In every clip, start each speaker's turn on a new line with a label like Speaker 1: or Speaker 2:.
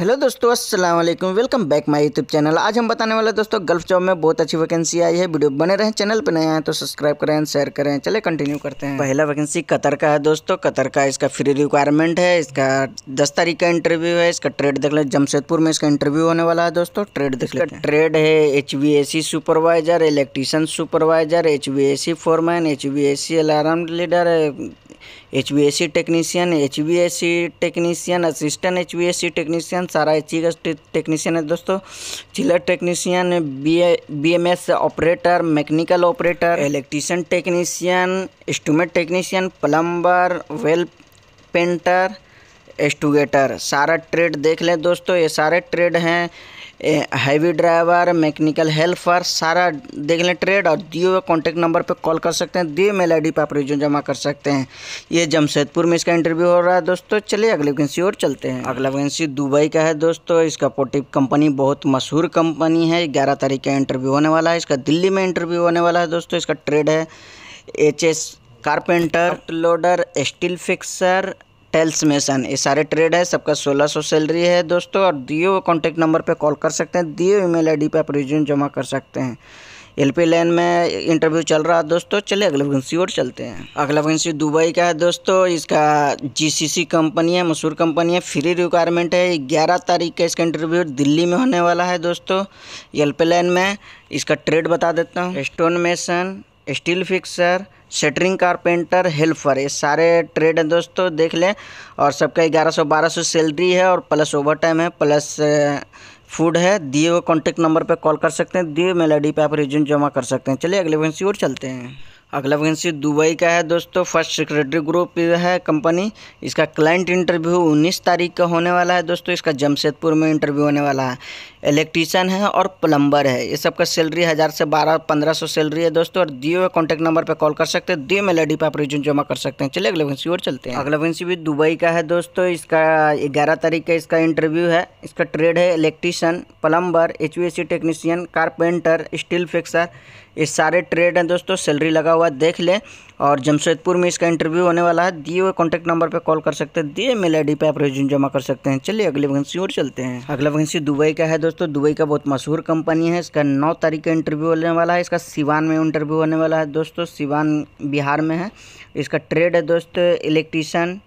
Speaker 1: hello दोस्तों अस्सलाम वालेकुम welcome back my YouTube channel आज हम बताने वाले दोस्तों गल्फ जॉब में बहुत अच्छी वैकेंसी आई है वीडियो बने रहें चैनल पर नए आए तो सब्सक्राइब करें शेयर करें चले कंटिन्यू करते हैं पहला वैकेंसी कतर का है दोस्तों कतर का इसका फ्री रिक्वायरमेंट है इसका दस तारीख का इंटरव्यू है इसका ट्रेड देख लें जमशेदपुर में इसका इंटरव्यू होने वाला है दोस्तों ट्रेड देख लें ट्रेड है H supervisor electrician supervisor H foreman H alarm leader H V S C technician H V S C technician assistant H V S C technician सारा एच ई टेक्नीशियन है दोस्तों chiller technician B B M S operator mechanical operator electrician technician instrument technician plumber well painter एस्टूगेटर सारा trade देख लें दोस्तों ये सारे ट्रेड हैं हैवी ड्राइवर मैकेनिकल हेल्पर सारा देख लें ट्रेड और दिए हुए कॉन्टैक्ट नंबर पर कॉल कर सकते हैं दिए मेल आई पर आप रिज्यूम जमा कर सकते हैं ये जमशेदपुर में इसका इंटरव्यू हो रहा है दोस्तों चलिए अगले वैकेंसी और चलते हैं अगला वैकेंसी दुबई का है दोस्तों इसका पोटिव कंपनी बहुत मशहूर कंपनी है ग्यारह तारीख का इंटरव्यू होने वाला है इसका दिल्ली में इंटरव्यू होने वाला है दोस्तों इसका ट्रेड है H S carpenter loader steel fixer tiles mason ये सारे ट्रेड है सबका सोलह सौ सैलरी है दोस्तों और दिए हुए कॉन्टैक्ट नंबर पे कॉल कर सकते हैं दिए हुए ईमेल आईडी पे आप रिज्यूम जमा कर सकते हैं एल पी लाइन में इंटरव्यू चल रहा है दोस्तों चलिए अगला वैकेंसी और चलते हैं अगला वैकेंसी दुबई का है दोस्तों इसका जीसीसी कंपनी है मशहूर कंपनी है फ्री रिक्वायरमेंट है ग्यारह तारीख का इसका इंटरव्यू दिल्ली में होने वाला है दोस्तों एल पी लाइन में इसका ट्रेड बता देता हूँ stone mason steel fixer shuttering carpenter helper ये सारे ट्रेड हैं दोस्तों देख लें और सबका ग्यारह सौ बारह सौ सैलरी है और प्लस ओवर टाइम है प्लस फूड है दिए हुए कॉन्टैक्ट नंबर पर कॉल कर सकते हैं दिए मेल आई डी पर आप रिज्यूम जमा कर सकते हैं चलिए अगले वैकेंसी और चलते हैं अगला वैकेंसी दुबई का है दोस्तों फर्स्ट सेक्रेटरी ग्रुप है कंपनी इसका क्लाइंट इंटरव्यू 19 तारीख का होने वाला है दोस्तों इसका जमशेदपुर में इंटरव्यू होने वाला है इलेक्ट्रीशियन है और प्लम्बर है ये सबका सैलरी हज़ार से बारह पंद्रह सौ सैलरी है दोस्तों और दिए हुए कॉन्टैक्ट नंबर पर कॉल कर सकते हैं दिए मेल आई पर आप रिज्यूम जमा कर सकते हैं चलिए अगले वैकेंसी और चलते हैं अगला वैकेंसी भी दुबई का है दोस्तों इसका ग्यारह तारीख का इसका इंटरव्यू है इसका ट्रेड है electrician plumber H technician carpenter steel fixer ये सारे ट्रेड हैं दोस्तों सैलरी लगा हुआ देख लें और जमशेदपुर में इसका इंटरव्यू होने वाला है दिए हुए कॉन्टैक्ट नंबर पर कॉल कर सकते हैं दिए मेल आई पर आप रेज्यूम जमा कर सकते हैं चलिए अगले वैकेंसी और चलते हैं अगला वैकेंसी दुबई का है दोस्तों दुबई का बहुत मशहूर कंपनी है इसका नौ तारीख का इंटरव्यू होने वाला है इसका सिवान में इंटरव्यू होने वाला है दोस्तों सिवान बिहार में है इसका ट्रेड है दोस्तों electrician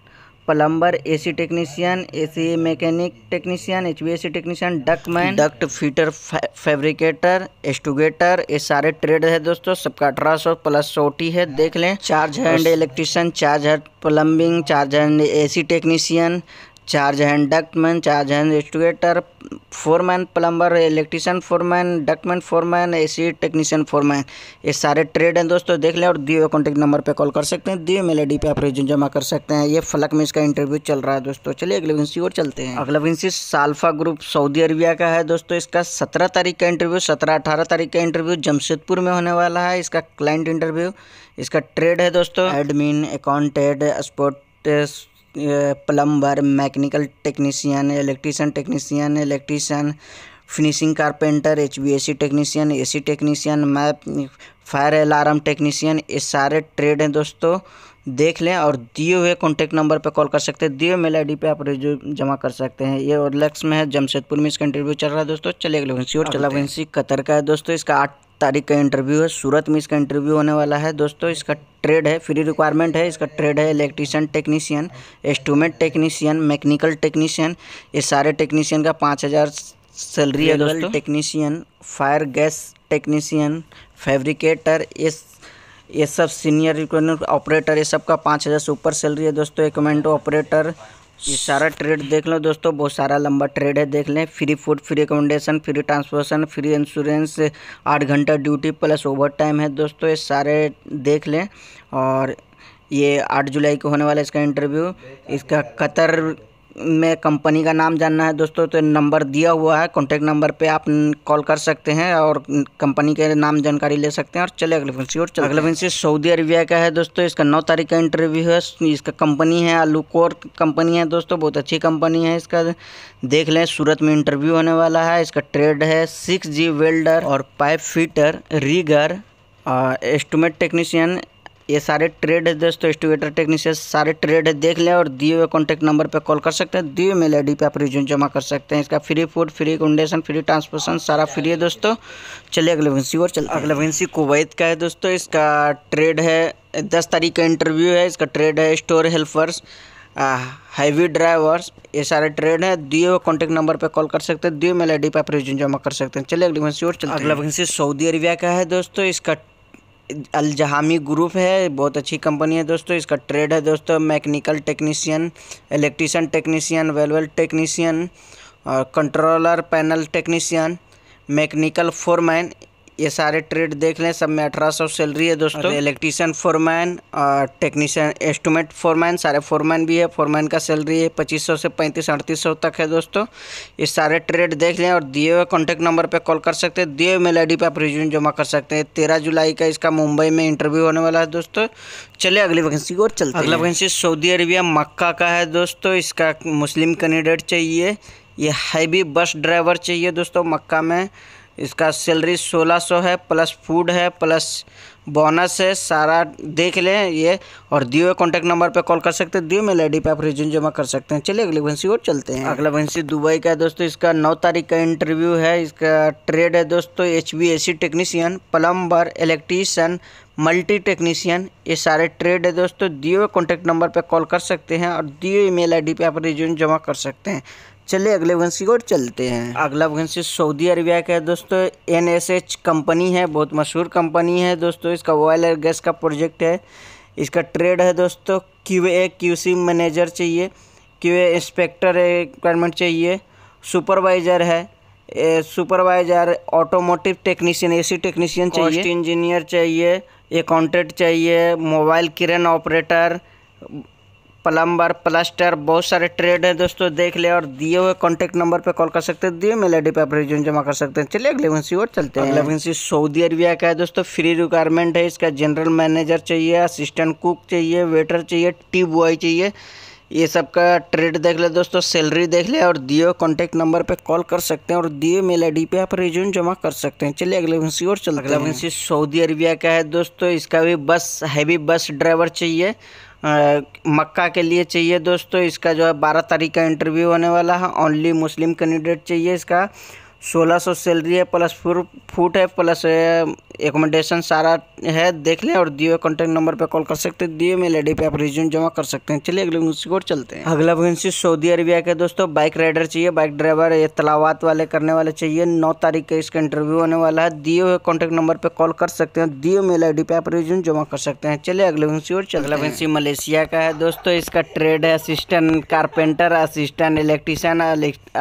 Speaker 1: plumber AC technician AC mechanic technician H V technician duct man duct fitter fabricator एस्टूगेटर ये सारे ट्रेड है दोस्तों सबका अठारह सौ प्लस सोटी है देख लें charge hand electrician charge hand plumbing charge hand AC technician charge hand duct man charge hand रेस्टोरेटर foreman plumber electrician foreman duct man foreman C technician foreman ये सारे ट्रेड हैं दोस्तों देख लें और दिए हुए कॉन्टैक्ट नंबर पे कॉल कर सकते हैं दिए मेल आई पे आप रिज्यूम जमा कर सकते हैं ये फलक में इसका इंटरव्यू चल रहा है दोस्तों चलिए अगले विंसी और चलते हैं अगला विंसी साल्फा ग्रुप सऊदी अरबिया का है दोस्तों इसका सत्रह तारीख का इंटरव्यू सत्रह अठारह तारीख का इंटरव्यू जमशेदपुर में होने वाला है इसका क्लाइंट इंटरव्यू इसका ट्रेड है दोस्तों admin accounted sport plumber mechanical technician electrician technician electrician finishing carpenter H B A C technician A C technician MEP fire alarm technician ये सारे ट्रेड हैं दोस्तों देख लें और दिए हुए कॉन्टैक्ट नंबर पर कॉल कर सकते हैं दिए हुए मेल डी पे आप रिज्यू जमा कर सकते हैं ये और लक्ष्य में है जमशेदपुर में इसका इंटरव्यू चल रहा है दोस्तों चले गए वैकेंसी और चला वैकेंसी कतर का है दोस्तों इसका आठ तारीख का इंटरव्यू है सूरत में इसका इंटरव्यू होने वाला है दोस्तों इसका ट्रेड है फ्री रिक्वायरमेंट है इसका ट्रेड है electrician technician estimate technician mechanical technician ये सारे टेक्नीशियन का पाँच हज़ार सैलरी है दोस्तों technician fire gas technician fabricator ये ये सब सीनियर ऑपरेटर ये सब का पाँच हज़ार से ऊपर सैलरी है दोस्तों एक कमेंटो ऑपरेटर ये सारा ट्रेड देख लो दोस्तों बहुत सारा लंबा ट्रेड है देख लें free food free accommodation free transportation free insurance आठ घंटा ड्यूटी प्लस ओवर टाइम है दोस्तों ये सारे देख लें और ये आठ जुलाई को होने वाला इसका इंटरव्यू इसका कतर में कंपनी का नाम जानना है दोस्तों तो नंबर दिया हुआ है कॉन्टैक्ट नंबर पे आप कॉल कर सकते हैं और कंपनी के नाम जानकारी ले सकते हैं और चले अगले फिंसी और चले अगले फिंसी सऊदी अरबिया का है दोस्तों इसका नौ तारीख का इंटरव्यू है इसका कंपनी है आलूकोर कंपनी है दोस्तों बहुत अच्छी कंपनी है इसका देख लें सूरत में इंटरव्यू होने वाला है इसका ट्रेड है सिक्स वेल्डर और pipe fitter rigger estimate technician ये सारे ट्रेड है दोस्तों एस्टिवेटर टेक्नीशियन सारे ट्रेड है देख लें और दिए हुए कॉन्टैक्ट नंबर पर कॉल कर सकते हैं दिए मेल आई पे आप रिज्यूम जमा कर सकते हैं इसका free food free accommodation free transportation सारा फ्री है दोस्तों चलिए अगले वेंसी और चल अगले वेंसी कुवैत का है दोस्तों इसका ट्रेड है दस तारीख का इंटरव्यू है इसका ट्रेड है स्टोर हेल्पर्स हैवी ड्राइवर्स ये सारे ट्रेड है दिए हुए कॉन्टैक्ट नंबर पे कॉल कर सकते हैं दिए मेल आई पे आप रिज्यूम जमा कर सकते हैं चलिए अगले वेंसी और चलते अगला वेंसी सऊदी अरबिया का है दोस्तों इसका अलजहामी ग्रुप है बहुत अच्छी कंपनी है दोस्तों इसका ट्रेड है दोस्तों मैकेनिकल टेक्नीशियन इलेक्ट्रीशियन टेक्नीशियन वेलवेल टेक्नीशियन और controller panel technician mechanical foreman ये सारे ट्रेड देख लें सब में अठारह सौ सैलरी है दोस्तों इलेक्ट्रीशियन फोरमैन और टेक्नीशियन एस्टूमेट फोरमैन सारे फोरमैन भी है फोरमैन का सैलरी है पच्चीस सौ से पैंतीस अड़तीस सौ तक है दोस्तों ये सारे ट्रेड देख लें और दिए हुए कॉन्टैक्ट नंबर पर कॉल कर सकते हैं दिए हुए मेल आई पर आप रिज्यूम जमा कर सकते हैं तेरह जुलाई का इसका मुंबई में इंटरव्यू होने वाला है दोस्तों चलिए अगली वैकेंसी और चलते अगला वैकेंसी सऊदी अरेबिया मक्का का है दोस्तों इसका मुस्लिम कैंडिडेट चाहिए ये हैवी बस ड्राइवर चाहिए दोस्तों मक्का में इसका सैलरी 1600 है प्लस फूड है प्लस बोनस है सारा देख लें ये और दिए हुए कॉन्टैक्ट नंबर पे कॉल कर सकते हैं दिए मेल आई पे आप रिज्यूम जमा कर सकते हैं चलिए अगली वैंसी और चलते हैं अगला वैंसी दुबई का है दोस्तों इसका नौ तारीख का इंटरव्यू है इसका ट्रेड है दोस्तों H B A C technician plumber electrician multi technician ये सारे ट्रेड है दोस्तों दिए हुए कॉन्टैक्ट नंबर पर कॉल कर सकते हैं और दिए मेल आई पे आप रिज्यूम जमा कर सकते हैं चलिए अगले वैकेंसी को चलते हैं अगला वैकेंसी सऊदी अरबिया का है दोस्तों एन एस एच कंपनी है बहुत मशहूर कंपनी है दोस्तों इसका ऑयल और गैस का प्रोजेक्ट है इसका ट्रेड है दोस्तों Q A Q C manager चाहिए क्यू ए इंस्पेक्टर रिक्वायरमेंट चाहिए सुपरवाइज़र है supervisor automotive technician AC technician चाहिए इंजीनियर चाहिए अकाउंटेंट चाहिए mobile crane operator plumber plaster बहुत सारे ट्रेड हैं दोस्तों देख ले और दिए हुए कॉन्टेक्ट नंबर पे कॉल कर सकते हैं दिए मेल आई पे आप रिज्यूम जमा कर सकते हैं चलिए अगले वंशी और चलते हैं अगले वंशी सऊदी अरबिया का है दोस्तों फ्री रिक्वायरमेंट है इसका जनरल मैनेजर चाहिए असिस्टेंट कुक चाहिए वेटर चाहिए टी बॉय चाहिए ये सब का ट्रेड देख ले दोस्तों सैलरी देख ले और दिए कॉन्टैक्ट नंबर पे कॉल कर सकते हैं और दिए मेल आई पे आप रिज्यूम जमा कर सकते हैं चलिए अगले वंशी और चलते अगले वंशी सऊदी अरबिया का है दोस्तों इसका भी बस हैवी बस ड्राइवर चाहिए मक्का के लिए चाहिए दोस्तों इसका जो है बारह तारीख का इंटरव्यू होने वाला है ओनली मुस्लिम कैंडिडेट चाहिए इसका सोलह सौ सैलरी है प्लस फूट है प्लस एकोमोडेशन सारा है देख लें और दिए कॉन्टैक्ट नंबर पर कॉल कर सकते हैं दिए मेल आई पे आप रिज्यूम जमा कर सकते हैं चलिए अगले वैकेंसी को चलते हैं अगला वैकेंसी सऊदी अरबिया के दोस्तों बाइक राइडर चाहिए बाइक ड्राइवर ये तलावात वाले करने वाले चाहिए नौ तारीख का इसका इंटरव्यू होने वाला है दिए हुए कॉन्टैक्ट नंबर पर कॉल कर सकते हैं दिए मेल आई पे आप रिज्यूम जमा कर सकते हैं चलिए अगले वैकेंसी और अगला वैकेंसी मलेशिया का है दोस्तों इसका ट्रेड है assistant carpenter assistant electrician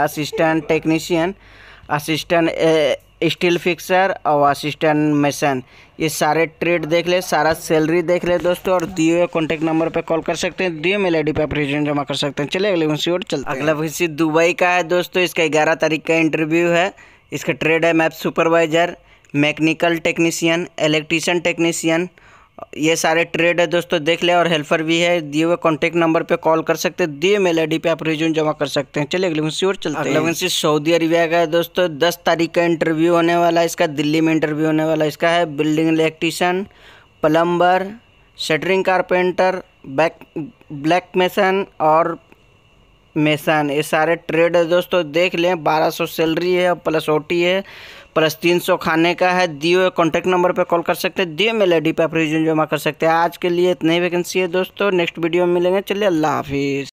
Speaker 1: assistant technician assistant steel fixer और असिस्टेंट मेसन ये सारे ट्रेड देख ले सारा सैलरी देख ले दोस्तों और दिए हुए कॉन्टेक्ट नंबर पे कॉल कर सकते हैं दिए मेल आई डी पर आप रिजन जमा कर सकते हैं चलिए अगले वन और चलते अगला वैसी दुबई का है दोस्तों इसका ग्यारह तारीख का इंटरव्यू है इसका ट्रेड है MEP supervisor mechanical technician electrician technician ये सारे ट्रेड है दोस्तों देख ले और हेल्पर भी है दिए हुए कॉन्टेक्ट नंबर पे कॉल कर सकते हैं दिए मेल आई पे आप रिज्यूम जमा कर सकते हैं चलिए अगले वैकेंसी और चलते हैं अगला सऊदी अरबिया का है दोस्तों दस तारीख का इंटरव्यू होने वाला है इसका दिल्ली में इंटरव्यू होने वाला है इसका है building electrician plumber shuttering carpenter back black mason और मेसन ये सारे ट्रेड है दोस्तों देख लें बारह सैलरी है प्लस ओ है प्लस तीन सौ खाने का है दियो कॉन्टैक्ट नंबर पर कॉल कर सकते हैं दियो मेल आई डी पर आप रिज्यूम जमा कर सकते हैं आज के लिए इतनी वैकेंसी है दोस्तों नेक्स्ट वीडियो में मिलेंगे चलिए अल्लाह हाफिज़